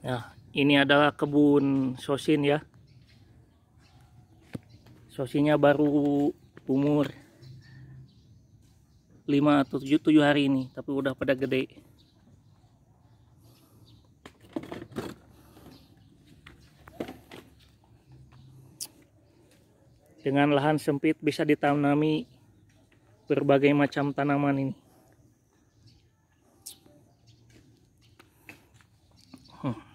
Ya, ini adalah kebun sosin ya. Sosinya baru umur 5 atau 7, 7 hari ini, tapi udah pada gede. Dengan lahan sempit bisa ditanami berbagai macam tanaman ini. Hmm.